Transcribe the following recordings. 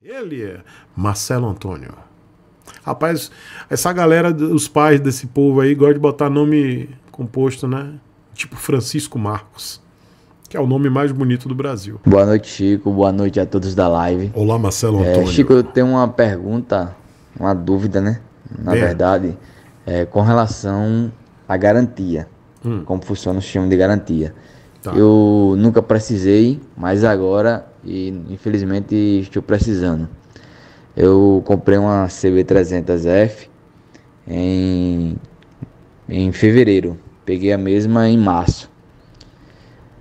Ele, é Marcelo Antônio. Rapaz, essa galera, os pais desse povo aí, gosta de botar nome composto, né? Tipo Francisco Marcos, que é o nome mais bonito do Brasil. Boa noite, Chico. Boa noite a todos da live. Olá, Marcelo é, Antônio. É, Chico, eu tenho uma pergunta, uma dúvida, né? Na é. verdade, é, com relação à garantia. Hum. Como funciona o sistema de garantia. Tá. Eu nunca precisei, mas agora e infelizmente estou precisando. Eu comprei uma CB300F em, em fevereiro, peguei a mesma em março.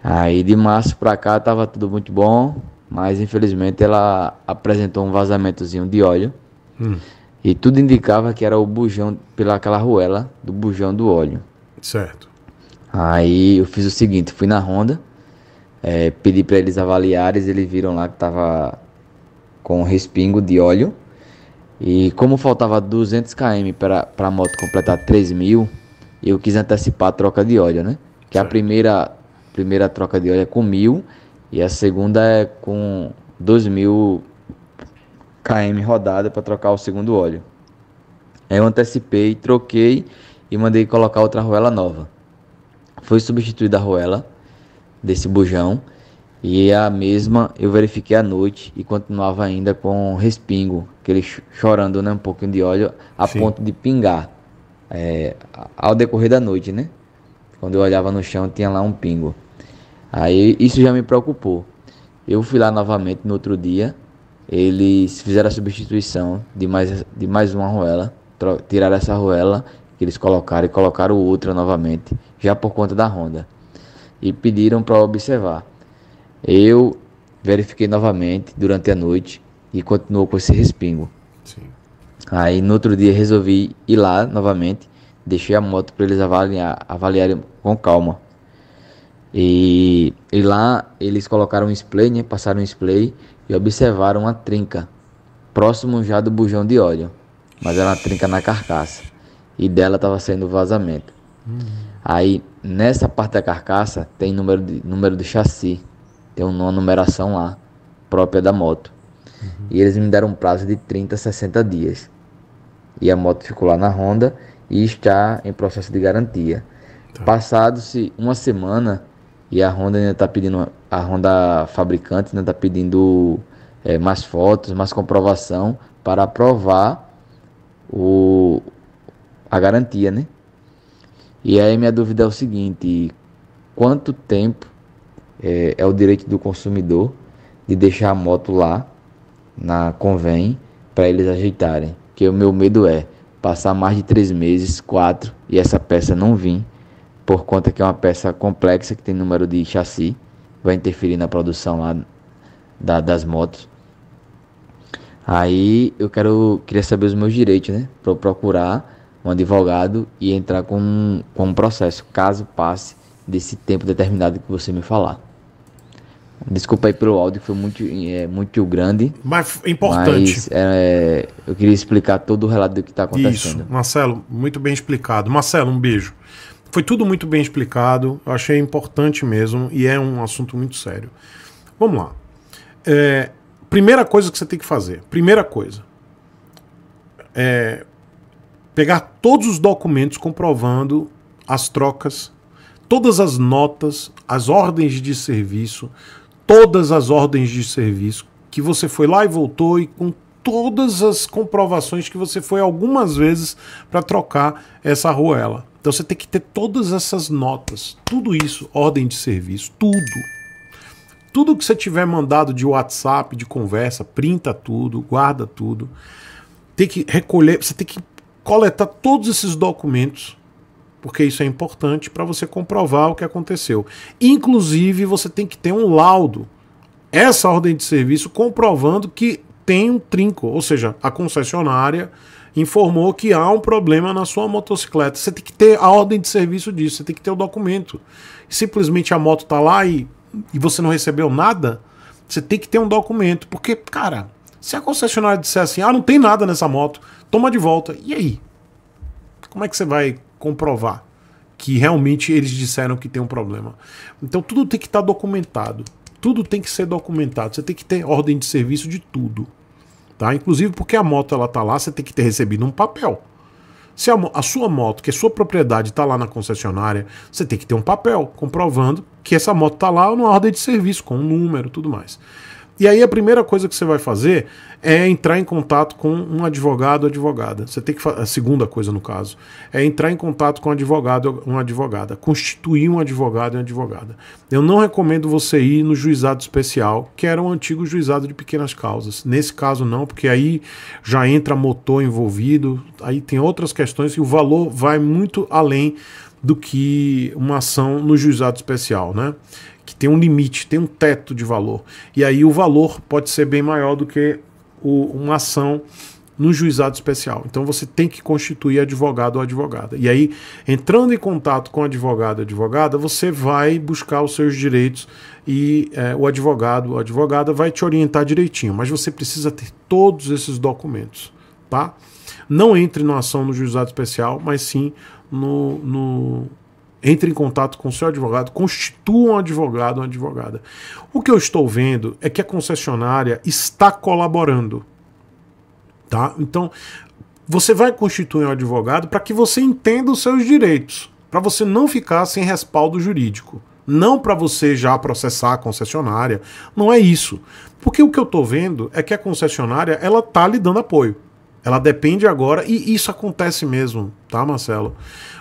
Aí de março para cá tava tudo muito bom, mas infelizmente ela apresentou um vazamentozinho de óleo. Hum. E tudo indicava que era o bujão, pela aquela ruela do bujão do óleo. Certo. Aí eu fiz o seguinte, fui na Honda, é, pedi para eles avaliarem, eles viram lá que estava com respingo de óleo. E como faltava 200 km para a moto completar 3 mil, eu quis antecipar a troca de óleo, né? Que a primeira, primeira troca de óleo é com mil e a segunda é com 2 mil km rodada para trocar o segundo óleo. Aí eu antecipei, troquei e mandei colocar outra arruela nova. Foi substituída a arruela desse bujão. E a mesma eu verifiquei à noite e continuava ainda com respingo, aquele chorando né, um pouquinho de óleo a Sim. ponto de pingar é, ao decorrer da noite, né? Quando eu olhava no chão tinha lá um pingo. Aí isso já me preocupou. Eu fui lá novamente no outro dia, eles fizeram a substituição de mais, de mais uma arruela, tiraram essa arruela que eles colocaram e colocaram outra novamente, já por conta da ronda e pediram para observar. Eu verifiquei novamente durante a noite e continuou com esse respingo. Sim. Aí no outro dia resolvi ir lá novamente, deixei a moto para eles avaliar, avaliarem com calma. E, e lá eles colocaram um splay, né? passaram um splay e observaram uma trinca próximo já do bujão de óleo, mas era uma trinca na carcaça e dela estava saindo vazamento. Uhum. Aí nessa parte da carcaça tem número de, número de chassi, tem uma numeração lá, própria da moto. Uhum. E eles me deram um prazo de 30, 60 dias. E a moto ficou lá na Honda e está em processo de garantia. Tá. Passado-se uma semana e a Honda ainda está pedindo, a Honda fabricante ainda está pedindo é, mais fotos, mais comprovação para aprovar o, a garantia, né? E aí minha dúvida é o seguinte: quanto tempo é, é o direito do consumidor de deixar a moto lá na convém para eles ajeitarem? Que o meu medo é passar mais de três meses, quatro, e essa peça não vir, por conta que é uma peça complexa que tem número de chassi, vai interferir na produção lá da, das motos. Aí eu quero queria saber os meus direitos, né? Para procurar um advogado e entrar com, um, com um processo, caso passe desse tempo determinado que você me falar. Desculpa aí pelo áudio, foi muito, é, muito grande. Mas é importante. Mas, é, eu queria explicar todo o relato do que está acontecendo. Isso, Marcelo, muito bem explicado. Marcelo, um beijo. Foi tudo muito bem explicado, eu achei importante mesmo e é um assunto muito sério. Vamos lá. É, primeira coisa que você tem que fazer: primeira coisa, é, pegar todos os documentos comprovando as trocas, todas as notas, as ordens de serviço, todas as ordens de serviço que você foi lá e voltou e com todas as comprovações que você foi algumas vezes para trocar essa arruela. Então você tem que ter todas essas notas, tudo isso, ordem de serviço, tudo. Tudo que você tiver mandado de WhatsApp, de conversa, printa tudo, guarda tudo. Tem que recolher, você tem que coletar todos esses documentos, porque isso é importante para você comprovar o que aconteceu. Inclusive, você tem que ter um laudo, essa ordem de serviço, comprovando que tem um trinco, ou seja, a concessionária informou que há um problema na sua motocicleta. Você tem que ter a ordem de serviço disso, você tem que ter o documento. Simplesmente a moto está lá e, e você não recebeu nada, você tem que ter um documento, porque, cara, se a concessionária disser assim, ah, não tem nada nessa moto, toma de volta, e aí? Como é que você vai comprovar que realmente eles disseram que tem um problema? Então tudo tem que estar tá documentado. Tudo tem que ser documentado. Você tem que ter ordem de serviço de tudo. Tá? Inclusive porque a moto ela tá lá, você tem que ter recebido um papel. Se a, a sua moto, que é sua propriedade, está lá na concessionária, você tem que ter um papel comprovando que essa moto está lá na ordem de serviço, com um número tudo mais. E aí a primeira coisa que você vai fazer é entrar em contato com um advogado ou advogada. Você tem que a segunda coisa no caso é entrar em contato com um advogado ou uma advogada, constituir um advogado e uma advogada. Eu não recomendo você ir no juizado especial, que era um antigo juizado de pequenas causas. Nesse caso não, porque aí já entra motor envolvido, aí tem outras questões e o valor vai muito além do que uma ação no juizado especial, né? tem um limite, tem um teto de valor. E aí o valor pode ser bem maior do que o, uma ação no juizado especial. Então você tem que constituir advogado ou advogada. E aí, entrando em contato com advogado ou advogada, você vai buscar os seus direitos e é, o advogado ou advogada vai te orientar direitinho. Mas você precisa ter todos esses documentos, tá? Não entre na ação no juizado especial, mas sim no, no entre em contato com seu advogado, constitua um advogado, uma advogada. O que eu estou vendo é que a concessionária está colaborando. Tá? Então, você vai constituir um advogado para que você entenda os seus direitos, para você não ficar sem respaldo jurídico. Não para você já processar a concessionária, não é isso. Porque o que eu estou vendo é que a concessionária ela está lhe dando apoio. Ela depende agora, e isso acontece mesmo, tá, Marcelo?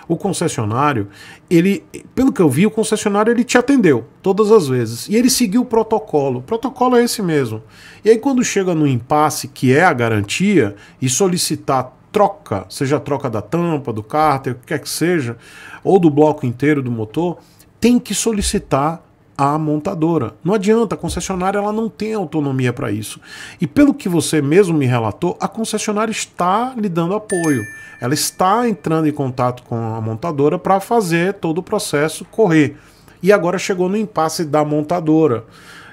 O concessionário, ele, pelo que eu vi, o concessionário ele te atendeu todas as vezes. E ele seguiu o protocolo. O protocolo é esse mesmo. E aí, quando chega no impasse, que é a garantia, e solicitar troca, seja a troca da tampa, do cárter, o que quer que seja, ou do bloco inteiro do motor, tem que solicitar a montadora. Não adianta, a concessionária ela não tem autonomia para isso. E pelo que você mesmo me relatou, a concessionária está lhe dando apoio. Ela está entrando em contato com a montadora para fazer todo o processo correr. E agora chegou no impasse da montadora.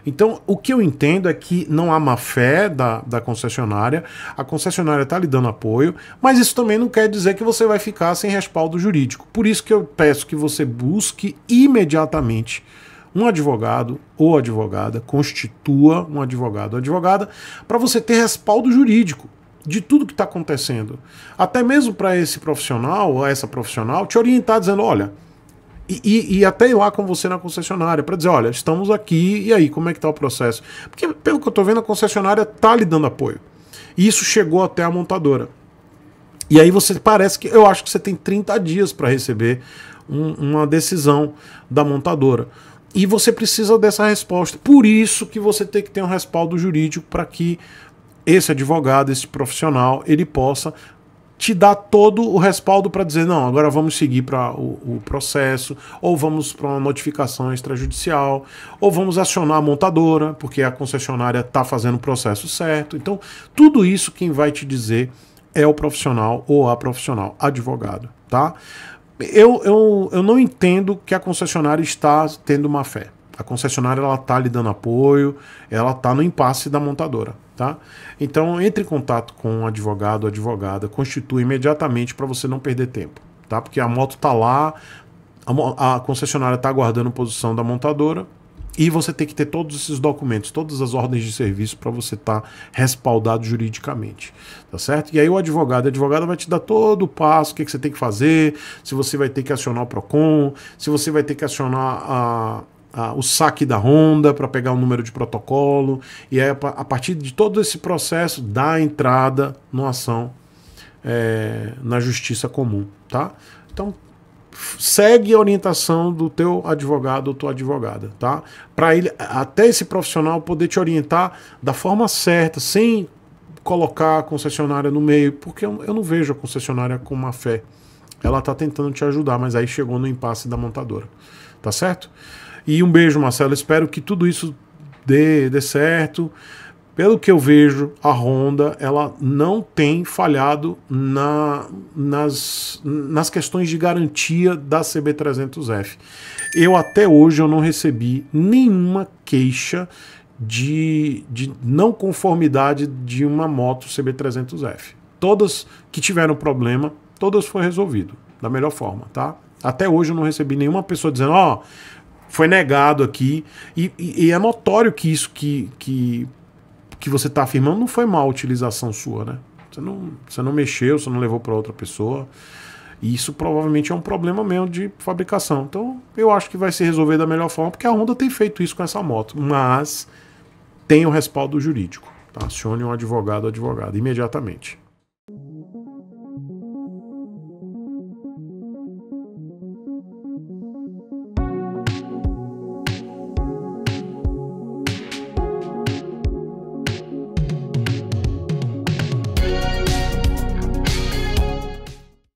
Então, o que eu entendo é que não há má fé da, da concessionária, a concessionária está lhe dando apoio, mas isso também não quer dizer que você vai ficar sem respaldo jurídico. Por isso que eu peço que você busque imediatamente um advogado ou advogada constitua um advogado ou advogada para você ter respaldo jurídico de tudo que está acontecendo. Até mesmo para esse profissional ou essa profissional te orientar dizendo, olha, e, e, e, até ir lá com você na concessionária para dizer, olha, estamos aqui, e aí, como é que está o processo? Porque, pelo que eu estou vendo, a concessionária está lhe dando apoio. E isso chegou até a montadora. E aí você parece que. Eu acho que você tem 30 dias para receber um, uma decisão da montadora. E você precisa dessa resposta. Por isso que você tem que ter um respaldo jurídico para que esse advogado, esse profissional, ele possa te dar todo o respaldo para dizer não, agora vamos seguir para o, o, processo, ou vamos para uma notificação extrajudicial, ou vamos acionar a montadora, porque a concessionária está fazendo o processo certo. Então, tudo isso quem vai te dizer é o profissional ou a profissional, advogado, tá? eu, eu, eu não entendo que a concessionária está tendo má fé. A concessionária ela tá lhe dando apoio, ela tá no impasse da montadora, tá? Então entre em contato com um advogado ou advogada, constitui imediatamente para você não perder tempo, tá? Porque a moto tá lá, a, a concessionária tá aguardando posição da montadora, e você tem que ter todos esses documentos, todas as ordens de serviço para você estar tá respaldado juridicamente, tá certo? E aí o advogado, a advogada vai te dar todo o passo, o que, é que você tem que fazer, se você vai ter que acionar o Procon, se você vai ter que acionar a, o saque da Honda para pegar o número de protocolo, e aí, a partir de todo esse processo, dá entrada numa ação é, na justiça comum, tá? Então, segue a orientação do teu advogado ou tua advogada, tá? Para ele, até esse profissional poder te orientar da forma certa, sem colocar a concessionária no meio, porque eu, eu não vejo a concessionária com má fé. Ela tá tentando te ajudar, mas aí chegou no impasse da montadora, tá certo? E um beijo, Marcelo. Espero que tudo isso dê, dê certo. Pelo que eu vejo, a Honda ela não tem falhado na, nas, nas questões de garantia da CB300F. Eu até hoje eu não recebi nenhuma queixa de, de não conformidade de uma moto CB300F. Todas que tiveram problema, todas foram resolvidas da melhor forma, tá? Até hoje eu não recebi nenhuma pessoa dizendo, ó, oh, foi negado aqui. E, e, e, é notório que isso que, que que você está afirmando não foi mal utilização sua, né? Você não, você não mexeu, você não levou para outra pessoa. E isso provavelmente é um problema mesmo de fabricação. Então eu acho que vai se resolver da melhor forma, porque a Honda tem feito isso com essa moto. Mas tem o respaldo jurídico. Tá? Acione um advogado advogado imediatamente.